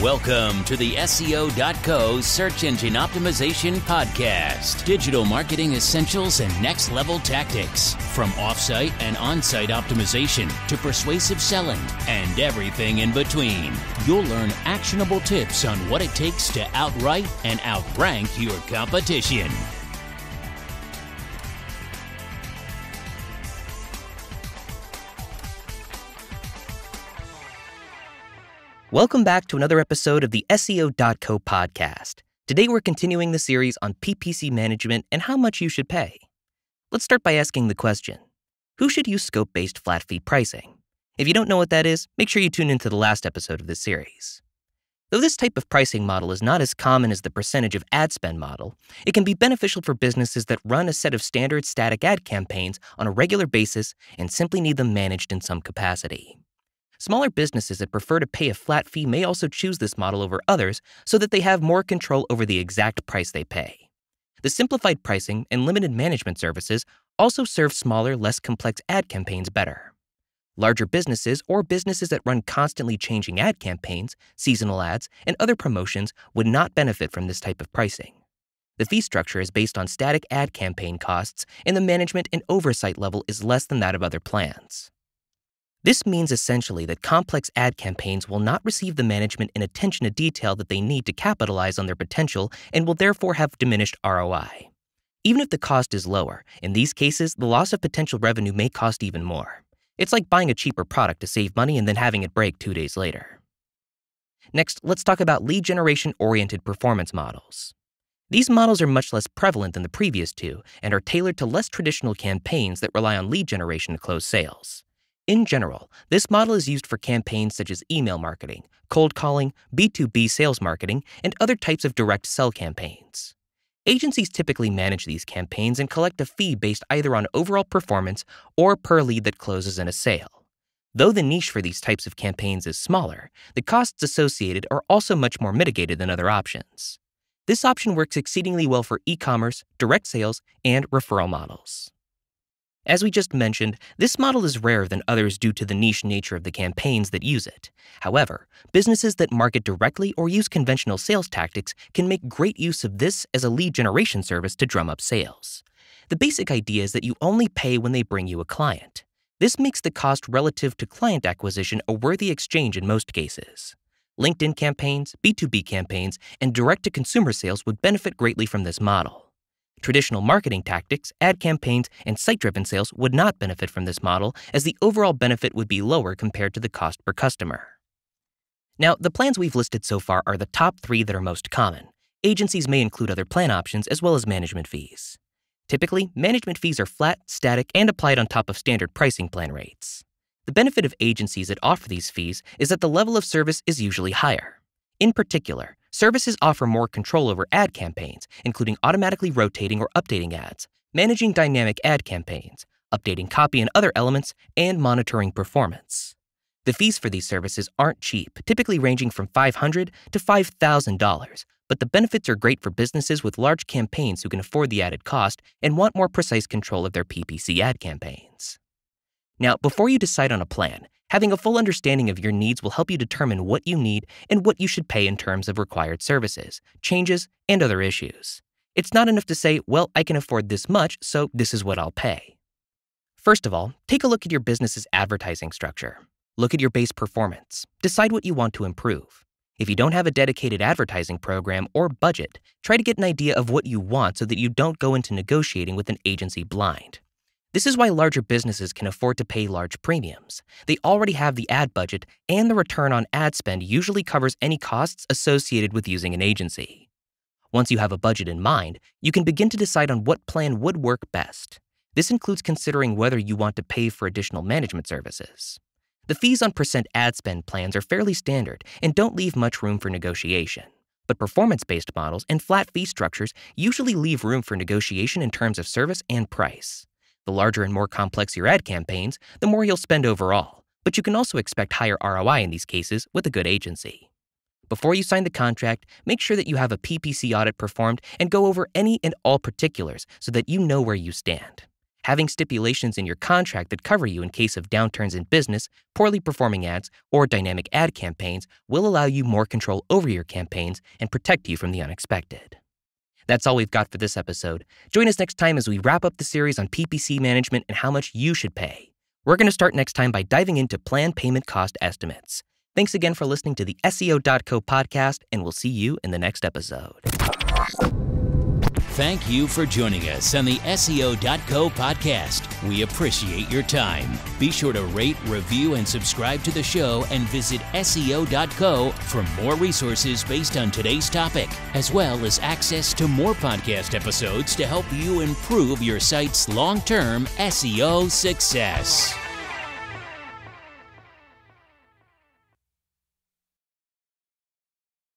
Welcome to the SEO.co Search Engine Optimization Podcast Digital Marketing Essentials and Next Level Tactics. From offsite and on site optimization to persuasive selling and everything in between, you'll learn actionable tips on what it takes to outright and outrank your competition. Welcome back to another episode of the SEO.co podcast. Today we're continuing the series on PPC management and how much you should pay. Let's start by asking the question Who should use scope based flat fee pricing? If you don't know what that is, make sure you tune into the last episode of this series. Though this type of pricing model is not as common as the percentage of ad spend model, it can be beneficial for businesses that run a set of standard static ad campaigns on a regular basis and simply need them managed in some capacity. Smaller businesses that prefer to pay a flat fee may also choose this model over others so that they have more control over the exact price they pay. The simplified pricing and limited management services also serve smaller, less complex ad campaigns better. Larger businesses or businesses that run constantly changing ad campaigns, seasonal ads, and other promotions would not benefit from this type of pricing. The fee structure is based on static ad campaign costs, and the management and oversight level is less than that of other plans. This means essentially that complex ad campaigns will not receive the management and attention to detail that they need to capitalize on their potential and will therefore have diminished ROI. Even if the cost is lower, in these cases, the loss of potential revenue may cost even more. It's like buying a cheaper product to save money and then having it break two days later. Next, let's talk about lead generation oriented performance models. These models are much less prevalent than the previous two and are tailored to less traditional campaigns that rely on lead generation to close sales. In general, this model is used for campaigns such as email marketing, cold calling, B2B sales marketing, and other types of direct sell campaigns. Agencies typically manage these campaigns and collect a fee based either on overall performance or per lead that closes in a sale. Though the niche for these types of campaigns is smaller, the costs associated are also much more mitigated than other options. This option works exceedingly well for e commerce, direct sales, and referral models. As we just mentioned, this model is rarer than others due to the niche nature of the campaigns that use it. However, businesses that market directly or use conventional sales tactics can make great use of this as a lead generation service to drum up sales. The basic idea is that you only pay when they bring you a client. This makes the cost relative to client acquisition a worthy exchange in most cases. LinkedIn campaigns, B2B campaigns, and direct to consumer sales would benefit greatly from this model. Traditional marketing tactics, ad campaigns, and site driven sales would not benefit from this model, as the overall benefit would be lower compared to the cost per customer. Now, the plans we've listed so far are the top three that are most common. Agencies may include other plan options as well as management fees. Typically, management fees are flat, static, and applied on top of standard pricing plan rates. The benefit of agencies that offer these fees is that the level of service is usually higher. In particular, Services offer more control over ad campaigns, including automatically rotating or updating ads, managing dynamic ad campaigns, updating copy and other elements, and monitoring performance. The fees for these services aren't cheap, typically ranging from $500 to $5,000, but the benefits are great for businesses with large campaigns who can afford the added cost and want more precise control of their PPC ad campaigns. Now, before you decide on a plan, Having a full understanding of your needs will help you determine what you need and what you should pay in terms of required services, changes, and other issues. It's not enough to say, well, I can afford this much, so this is what I'll pay. First of all, take a look at your business's advertising structure. Look at your base performance. Decide what you want to improve. If you don't have a dedicated advertising program or budget, try to get an idea of what you want so that you don't go into negotiating with an agency blind. This is why larger businesses can afford to pay large premiums. They already have the ad budget, and the return on ad spend usually covers any costs associated with using an agency. Once you have a budget in mind, you can begin to decide on what plan would work best. This includes considering whether you want to pay for additional management services. The fees on percent ad spend plans are fairly standard and don't leave much room for negotiation. But performance based models and flat fee structures usually leave room for negotiation in terms of service and price. The larger and more complex your ad campaigns, the more you'll spend overall, but you can also expect higher ROI in these cases with a good agency. Before you sign the contract, make sure that you have a PPC audit performed and go over any and all particulars so that you know where you stand. Having stipulations in your contract that cover you in case of downturns in business, poorly performing ads, or dynamic ad campaigns will allow you more control over your campaigns and protect you from the unexpected. That's all we've got for this episode. Join us next time as we wrap up the series on PPC management and how much you should pay. We're going to start next time by diving into planned payment cost estimates. Thanks again for listening to the SEO.co podcast, and we'll see you in the next episode. Thank you for joining us on the SEO.co podcast. We appreciate your time. Be sure to rate, review, and subscribe to the show and visit SEO.co for more resources based on today's topic, as well as access to more podcast episodes to help you improve your site's long term SEO success.